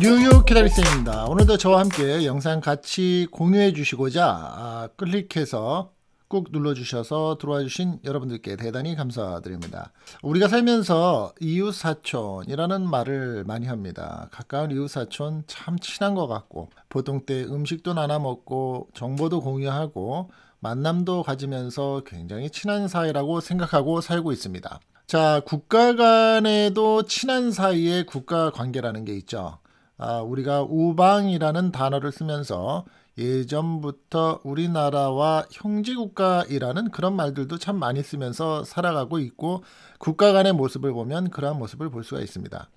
뉴욕 키라리쌤입니다 오늘도 저와 함께 영상 같이 공유해 주시고자 아, 클릭해서 꾹 눌러주셔서 들어와 주신 여러분들께 대단히 감사드립니다. 우리가 살면서 이웃사촌이라는 말을 많이 합니다. 가까운 이웃사촌 참 친한 것 같고 보통 때 음식도 나눠 먹고 정보도 공유하고 만남도 가지면서 굉장히 친한 사이라고 생각하고 살고 있습니다. 자, 국가 간에도 친한 사이의 국가 관계라는 게 있죠. 아, 우리가 우방이라는 단어를 쓰면서 예전부터 우리나라와 형제국가이라는 그런 말들도 참 많이 쓰면서 살아가고 있고 국가 간의 모습을 보면 그러한 모습을 볼 수가 있습니다.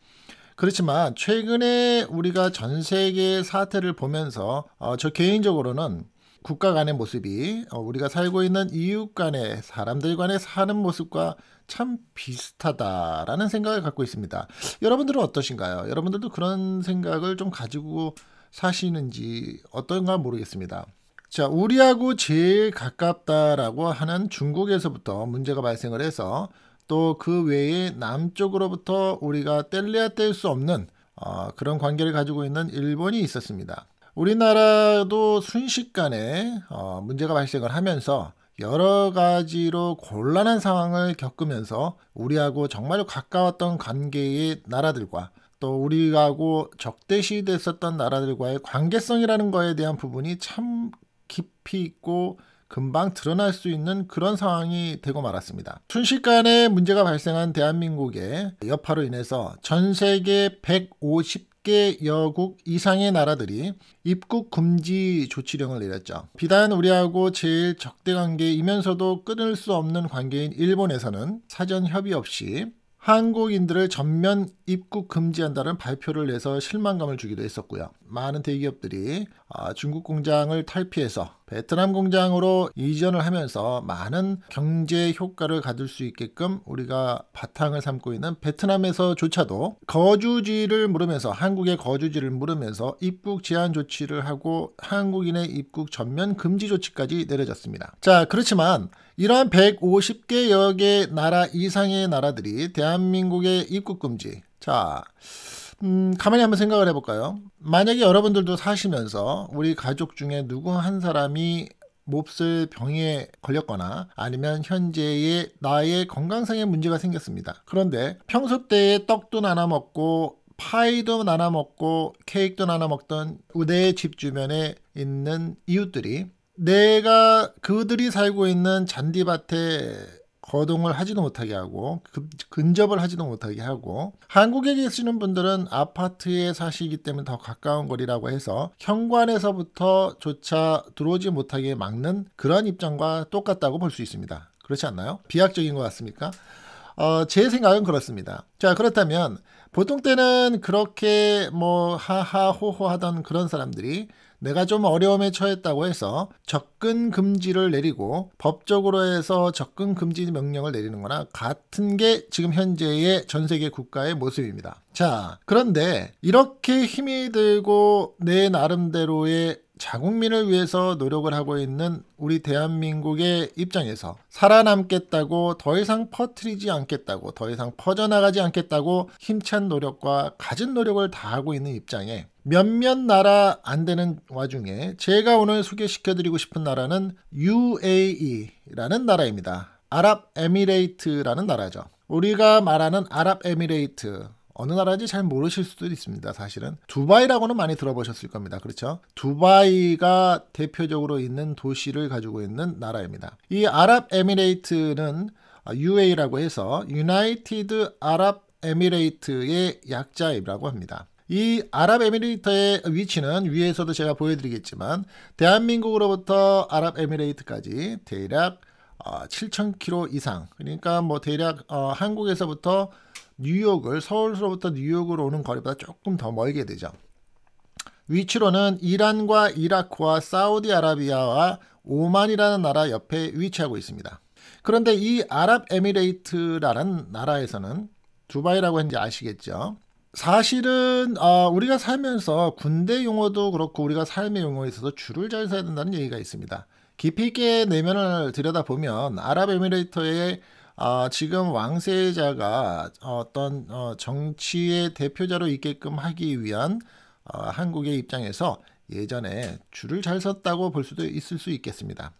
그렇지만 최근에 우리가 전 세계 사태를 보면서 어, 저 개인적으로는 국가 간의 모습이 어, 우리가 살고 있는 이웃 간의 사람들 간의 사는 모습과 참 비슷하다라는 생각을 갖고 있습니다. 여러분들은 어떠신가요? 여러분들도 그런 생각을 좀 가지고 사시는지 어떤가 모르겠습니다. 자, 우리하고 제일 가깝다라고 하는 중국에서부터 문제가 발생을 해서 또 그 외에 남쪽으로부터 우리가 뗄래야 뗄 수 없는 어, 그런 관계를 가지고 있는 일본이 있었습니다. 우리나라도 순식간에 어, 문제가 발생을 하면서 여러 가지로 곤란한 상황을 겪으면서 우리하고 정말 가까웠던 관계의 나라들과 또 우리하고 적대시 됐었던 나라들과의 관계성이라는 거에 대한 부분이 참 깊이 있고 금방 드러날 수 있는 그런 상황이 되고 말았습니다. 순식간에 문제가 발생한 대한민국의 여파로 인해서 전 세계 150개 여국 이상의 나라들이 입국 금지 조치령을 내렸죠. 비단 우리하고 제일 적대 관계이면서도 끊을 수 없는 관계인 일본에서는 사전 협의 없이 한국인들을 전면 입국 금지한다는 발표를 내서 실망감을 주기도 했었고요. 많은 대기업들이 아, 중국 공장을 탈피해서 베트남 공장으로 이전을 하면서 많은 경제 효과를 가질 수 있게끔 우리가 바탕을 삼고 있는 베트남에서조차도 거주지를 물으면서 한국의 거주지를 물으면서 입국 제한 조치를 하고 한국인의 입국 전면 금지 조치까지 내려졌습니다. 자, 그렇지만 이러한 150개여 의 나라 이상의 나라들이 대한민국의 입국 금지. 자, 음, 가만히 한번 생각을 해볼까요? 만약에 여러분들도 사시면서 우리 가족 중에 누구 한 사람이 몹쓸 병에 걸렸거나 아니면 현재의 나의 건강상의 문제가 생겼습니다. 그런데 평소 때에 떡도 나눠 먹고 파이도 나눠 먹고 케이크도 나눠 먹던 우대의 집 주변에 있는 이웃들이 내가 그들이 살고 있는 잔디밭에 거동을 하지도 못하게 하고 근접을 하지도 못하게 하고 한국에 계시는 분들은 아파트에 사시기 때문에 더 가까운 거리라고 해서 현관에서부터 조차 들어오지 못하게 막는 그런 입장과 똑같다고 볼 수 있습니다. 그렇지 않나요? 비약적인 것 같습니까? 어, 제 생각은 그렇습니다. 자, 그렇다면 보통 때는 그렇게 뭐 하하호호 하던 그런 사람들이 내가 좀 어려움에 처했다고 해서 접근 금지를 내리고 법적으로 해서 접근 금지 명령을 내리는 거나 같은 게 지금 현재의 전 세계 국가의 모습입니다. 자, 그런데 이렇게 힘이 들고 내 나름대로의 자국민을 위해서 노력을 하고 있는 우리 대한민국의 입장에서 살아남겠다고 더 이상 퍼뜨리지 않겠다고 더 이상 퍼져나가지 않겠다고 힘찬 노력과 가진 노력을 다하고 있는 입장에 몇몇 나라 안 되는 와중에 제가 오늘 소개시켜드리고 싶은 나라는 UAE라는 나라입니다. 아랍에미레이트라는 나라죠. 우리가 말하는 아랍에미레이트 어느 나라인지 잘 모르실 수도 있습니다. 사실은 두바이라고는 많이 들어보셨을 겁니다. 그렇죠? 두바이가 대표적으로 있는 도시를 가지고 있는 나라입니다. 이 아랍에미레이트는 UAE라고 아, 해서 United Arab e m i r a t e s 의 약자이라고 합니다. 이 아랍에미레이트의 위치는 위에서도 제가 보여드리겠지만 대한민국으로부터 아랍에미레이트까지 대략 7,000km 어, 이상 그러니까 뭐 대략 어, 한국에서부터 뉴욕을 서울로부터 뉴욕으로 오는 거리보다 조금 더 멀게 되죠. 위치로는 이란과 이라크와 사우디아라비아와 오만이라는 나라 옆에 위치하고 있습니다. 그런데 이 아랍에미레이트라는 나라에서는 두바이라고 했는지 아시겠죠? 사실은 어, 우리가 살면서 군대 용어도 그렇고 우리가 삶의 용어에 있어서 줄을 잘 서야 된다는 얘기가 있습니다. 깊이 있게 내면을 들여다보면 아랍에미레이터의 아, 지금 왕세자가 어, 어떤 어, 정치의 대표자로 있게끔 하기 위한 어, 한국의 입장에서 예전에 줄을 잘 섰다고 볼 수도 있을 수 있겠습니다.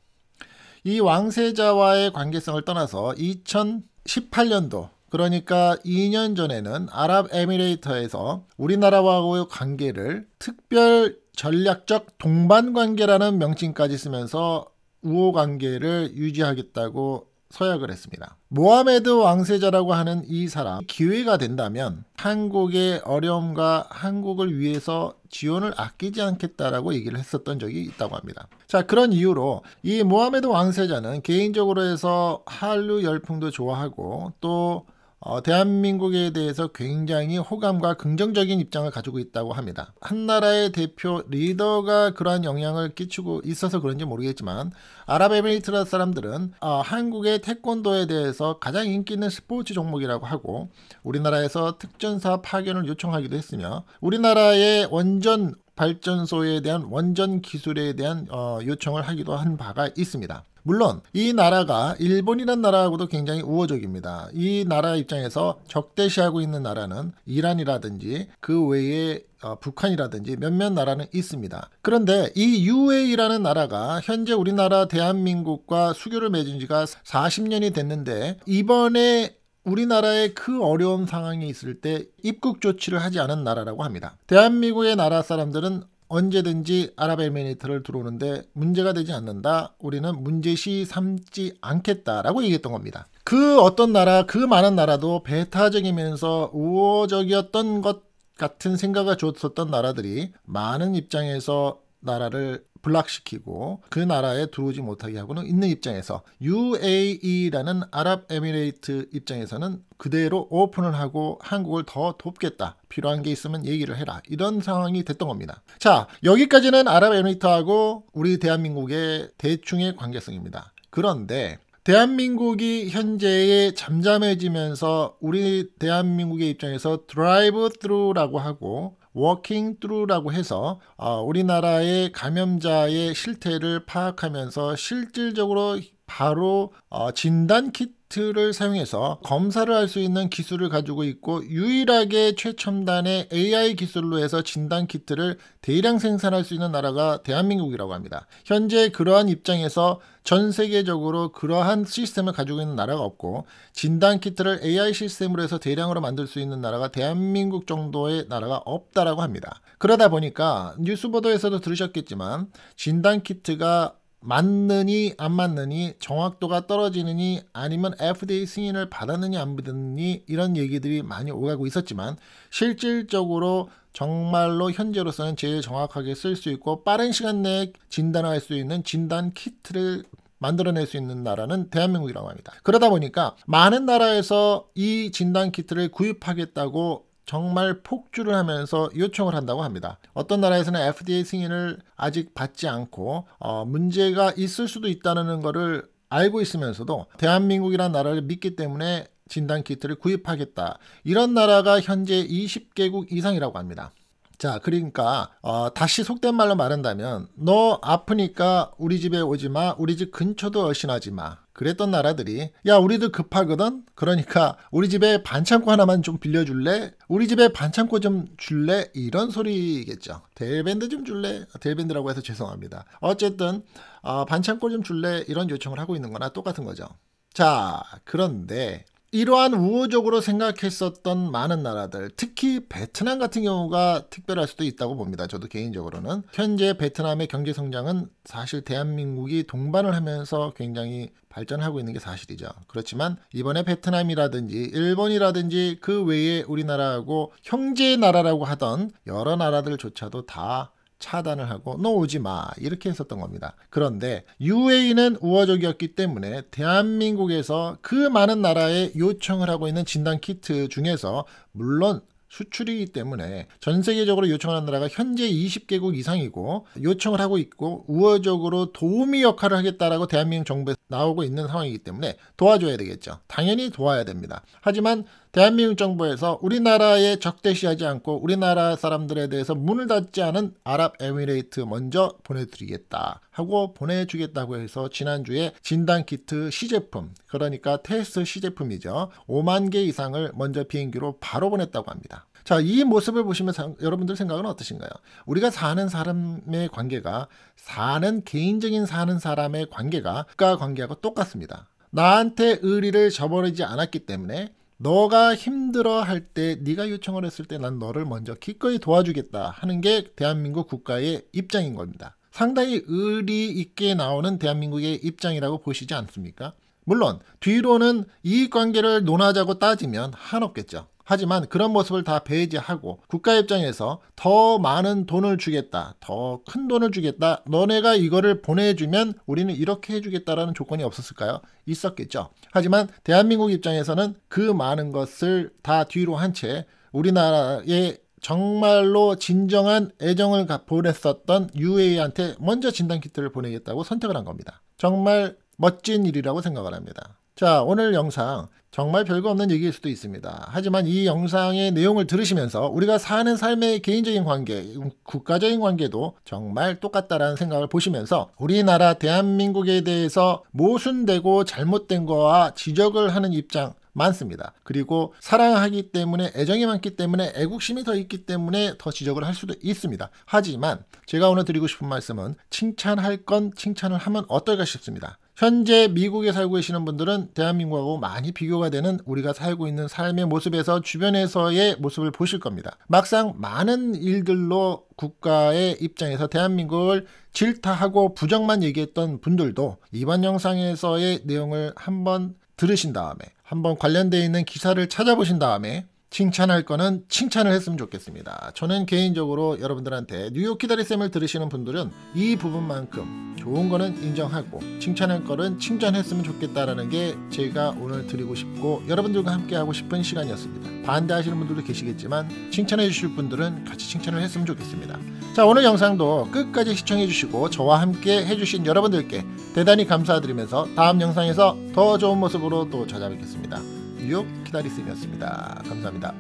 이 왕세자와의 관계성을 떠나서 2018년도 그러니까 2년 전에는 아랍에미레이터에서 우리나라와의 관계를 특별 전략적 동반 관계라는 명칭까지 쓰면서 우호 관계를 유지하겠다고 서약을 했습니다. 모하메드 왕세자라고 하는 이 사람 기회가 된다면 한국의 어려움과 한국을 위해서 지원을 아끼지 않겠다라고 얘기를 했었던 적이 있다고 합니다. 자 그런 이유로 이 모하메드 왕세자는 개인적으로 해서 한류 열풍도 좋아하고 또 어, 대한민국에 대해서 굉장히 호감과 긍정적인 입장을 가지고 있다고 합니다. 한 나라의 대표 리더가 그러한 영향을 끼치고 있어서 그런지 모르겠지만 아랍에미리트라 사람들은 어, 한국의 태권도에 대해서 가장 인기 있는 스포츠 종목이라고 하고 우리나라에서 특전사 파견을 요청하기도 했으며 우리나라의 원전 발전소에 대한 원전 기술에 대한 어, 요청을 하기도 한 바가 있습니다. 물론 이 나라가 일본이란 나라하고도 굉장히 우호적입니다. 이 나라 입장에서 적대시하고 있는 나라는 이란이라든지 그 외에 어, 북한이라든지 몇몇 나라는 있습니다. 그런데 이 UAE라는 나라가 현재 우리나라 대한민국과 수교를 맺은 지가 40년이 됐는데 이번에 우리나라의 그 어려운 상황이 있을 때 입국 조치를 하지 않은 나라라고 합니다. 대한민국의 나라 사람들은 언제든지 아랍에미리트를 들어오는데 문제가 되지 않는다. 우리는 문제시 삼지 않겠다라고 얘기했던 겁니다. 그 어떤 나라, 그 많은 나라도 배타적이면서 우호적이었던 것 같은 생각을 줬었던 나라들이 많은 입장에서 나라를 블락시키고 그 나라에 들어오지 못하게 하고는 있는 입장에서 UAE라는 아랍에미레이트 입장에서는 그대로 오픈을 하고 한국을 더 돕겠다. 필요한 게 있으면 얘기를 해라. 이런 상황이 됐던 겁니다. 자, 여기까지는 아랍에미레이트하고 우리 대한민국의 대충의 관계성입니다. 그런데 대한민국이 현재에 잠잠해지면서 우리 대한민국의 입장에서 드라이브 트루라고 하고 워킹 트루라고 해서 아, 우리나라의 감염자의 실태를 파악하면서 실질적으로 바로 어, 진단 키트를 사용해서 검사를 할 수 있는 기술을 가지고 있고 유일하게 최첨단의 AI 기술로 해서 진단 키트를 대량 생산할 수 있는 나라가 대한민국이라고 합니다. 현재 그러한 입장에서 전 세계적으로 그러한 시스템을 가지고 있는 나라가 없고 진단 키트를 AI 시스템으로 해서 대량으로 만들 수 있는 나라가 대한민국 정도의 나라가 없다라고 합니다. 그러다 보니까 뉴스 보도에서도 들으셨겠지만 진단 키트가 맞느니 안 맞느니 정확도가 떨어지느니 아니면 FDA 승인을 받았느니 안 받았느니 이런 얘기들이 많이 오가고 있었지만 실질적으로 정말로 현재로서는 제일 정확하게 쓸 수 있고 빠른 시간 내에 진단할 수 있는 진단 키트를 만들어낼 수 있는 나라는 대한민국이라고 합니다. 그러다 보니까 많은 나라에서 이 진단 키트를 구입하겠다고 정말 폭주를 하면서 요청을 한다고 합니다. 어떤 나라에서는 FDA 승인을 아직 받지 않고 어, 문제가 있을 수도 있다는 것을 알고 있으면서도 대한민국이란 나라를 믿기 때문에 진단 키트를 구입하겠다. 이런 나라가 현재 20개국 이상이라고 합니다. 자, 그러니까 어, 다시 속된 말로 말한다면 너 아프니까 우리 집에 오지 마. 우리 집 근처도 얼신하지 마. 그랬던 나라들이 야 우리도 급하거든 그러니까 우리 집에 반창고 하나만 좀 빌려줄래 우리 집에 반창고 좀 줄래 이런 소리겠죠 데밴드좀 줄래 데밴드라고 해서 죄송합니다 어쨌든 어, 반창고 좀 줄래 이런 요청을 하고 있는 거나 똑같은 거죠 자 그런데 이러한 우호적으로 생각했었던 많은 나라들, 특히 베트남 같은 경우가 특별할 수도 있다고 봅니다. 저도 개인적으로는. 현재 베트남의 경제 성장은 사실 대한민국이 동반을 하면서 굉장히 발전하고 있는 게 사실이죠. 그렇지만 이번에 베트남이라든지 일본이라든지 그 외에 우리나라하고 형제 나라라고 하던 여러 나라들조차도 다 차단을 하고 너 오지 마 이렇게 했었던 겁니다. 그런데 UA는 우호적이었기 때문에 대한민국에서 그 많은 나라에 요청을 하고 있는 진단 키트 중에서 물론 수출이기 때문에 전 세계적으로 요청하는 나라가 현재 20개국 이상이고 요청을 하고 있고 우호적으로 도우미 역할을 하겠다라고 대한민국 정부에 나오고 있는 상황이기 때문에 도와줘야 되겠죠. 당연히 도와야 됩니다. 하지만 대한민국 정부에서 우리나라에 적대시하지 않고 우리나라 사람들에 대해서 문을 닫지 않은 아랍에미레이트 먼저 보내드리겠다 하고 보내주겠다고 해서 지난주에 진단키트 시제품 그러니까 테스트 시제품이죠. 5만 개 이상을 먼저 비행기로 바로 보냈다고 합니다. 자, 이 모습을 보시면 사, 여러분들 생각은 어떠신가요? 우리가 사는 사람의 관계가 사는 개인적인 사는 사람의 관계가 국가 관계하고 똑같습니다. 나한테 의리를 저버리지 않았기 때문에 너가 힘들어 할 때 네가 요청을 했을 때 난 너를 먼저 기꺼이 도와주겠다 하는 게 대한민국 국가의 입장인 겁니다. 상당히 의리 있게 나오는 대한민국의 입장이라고 보시지 않습니까? 물론 뒤로는 이익관계를 논하자고 따지면 한없겠죠. 하지만 그런 모습을 다 배제하고 국가 입장에서 더 많은 돈을 주겠다, 더 큰 돈을 주겠다, 너네가 이거를 보내주면 우리는 이렇게 해주겠다라는 조건이 없었을까요? 있었겠죠. 하지만 대한민국 입장에서는 그 많은 것을 다 뒤로 한 채 우리나라의 정말로 진정한 애정을 보냈었던 UAE한테 먼저 진단 키트를 보내겠다고 선택을 한 겁니다. 정말 멋진 일이라고 생각을 합니다. 자, 오늘 영상 정말 별거 없는 얘기일 수도 있습니다. 하지만 이 영상의 내용을 들으시면서 우리가 사는 삶의 개인적인 관계, 국가적인 관계도 정말 똑같다라는 생각을 보시면서 우리나라 대한민국에 대해서 모순되고 잘못된 거와 지적을 하는 입장, 많습니다. 그리고 사랑하기 때문에 애정이 많기 때문에 애국심이 더 있기 때문에 더 지적을 할 수도 있습니다. 하지만 제가 오늘 드리고 싶은 말씀은 칭찬할 건 칭찬을 하면 어떨까 싶습니다. 현재 미국에 살고 계시는 분들은 대한민국하고 많이 비교가 되는 우리가 살고 있는 삶의 모습에서 주변에서의 모습을 보실 겁니다. 막상 많은 일들로 국가의 입장에서 대한민국을 질타하고 부정만 얘기했던 분들도 이번 영상에서의 내용을 한번 들으신 다음에 한번 관련되어 있는 기사를 찾아보신 다음에 칭찬할 거는 칭찬을 했으면 좋겠습니다. 저는 개인적으로 여러분들한테 뉴욕 기다리쌤을 들으시는 분들은 이 부분만큼 좋은 거는 인정하고 칭찬할 거는 칭찬했으면 좋겠다라는 게 제가 오늘 드리고 싶고 여러분들과 함께 하고 싶은 시간이었습니다. 반대하시는 분들도 계시겠지만 칭찬해 주실 분들은 같이 칭찬을 했으면 좋겠습니다. 자 오늘 영상도 끝까지 시청해 주시고 저와 함께 해주신 여러분들께 대단히 감사드리면서 다음 영상에서 더 좋은 모습으로 또 찾아뵙겠습니다. 뉴욕 키다리쌤이었습니다. 감사합니다.